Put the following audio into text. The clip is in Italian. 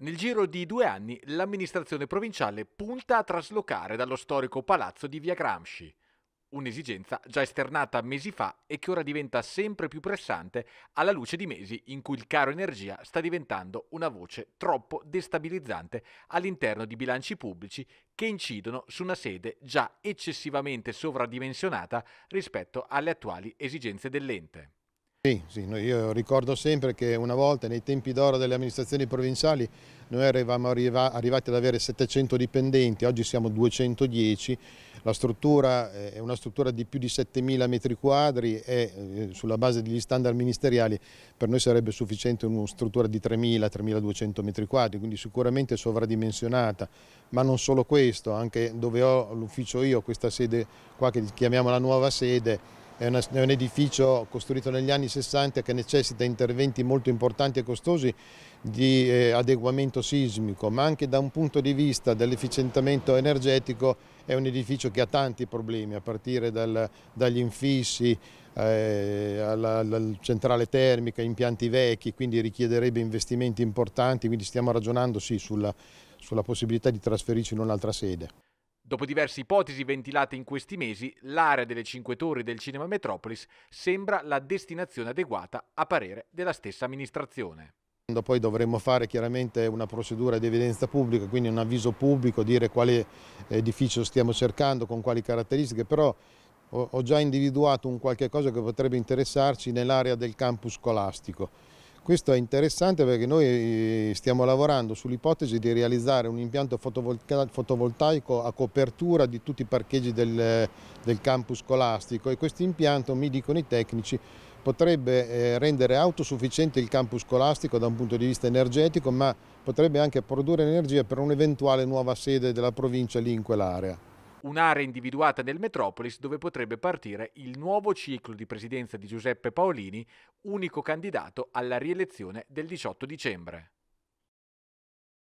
Nel giro di due anni l'amministrazione provinciale punta a traslocare dallo storico palazzo di via Gramsci, un'esigenza già esternata mesi fa e che ora diventa sempre più pressante alla luce di mesi in cui il caro energia sta diventando una voce troppo destabilizzante all'interno di bilanci pubblici che incidono su una sede già eccessivamente sovradimensionata rispetto alle attuali esigenze dell'ente. Sì, sì, io ricordo sempre che una volta nei tempi d'oro delle amministrazioni provinciali noi eravamo arrivati ad avere 700 dipendenti, oggi siamo 210, la struttura eh, è una struttura di più di 7.000 metri quadri e eh, sulla base degli standard ministeriali per noi sarebbe sufficiente una struttura di 3.000-3.200 metri quadri, quindi sicuramente sovradimensionata, ma non solo questo, anche dove ho l'ufficio io, questa sede qua che chiamiamo la nuova sede, è, una, è un edificio costruito negli anni 60 che necessita interventi molto importanti e costosi di eh, adeguamento sismico, ma anche da un punto di vista dell'efficientamento energetico è un edificio che ha tanti problemi, a partire dal, dagli infissi, eh, alla, alla, centrale termica, impianti vecchi, quindi richiederebbe investimenti importanti, quindi stiamo ragionando sì, sulla, sulla possibilità di trasferirci in un'altra sede. Dopo diverse ipotesi ventilate in questi mesi, l'area delle Cinque Torri del Cinema Metropolis sembra la destinazione adeguata a parere della stessa amministrazione. poi dovremmo fare chiaramente una procedura di evidenza pubblica, quindi un avviso pubblico, dire quale eh, edificio stiamo cercando, con quali caratteristiche, però ho già individuato un qualche cosa che potrebbe interessarci nell'area del campus scolastico. Questo è interessante perché noi eh, stiamo lavorando sull'ipotesi di realizzare un impianto fotovoltaico a copertura di tutti i parcheggi del, del campus scolastico e questo impianto, mi dicono i tecnici, potrebbe eh, rendere autosufficiente il campus scolastico da un punto di vista energetico ma potrebbe anche produrre energia per un'eventuale nuova sede della provincia lì in quell'area un'area individuata nel Metropolis dove potrebbe partire il nuovo ciclo di presidenza di Giuseppe Paolini, unico candidato alla rielezione del 18 dicembre.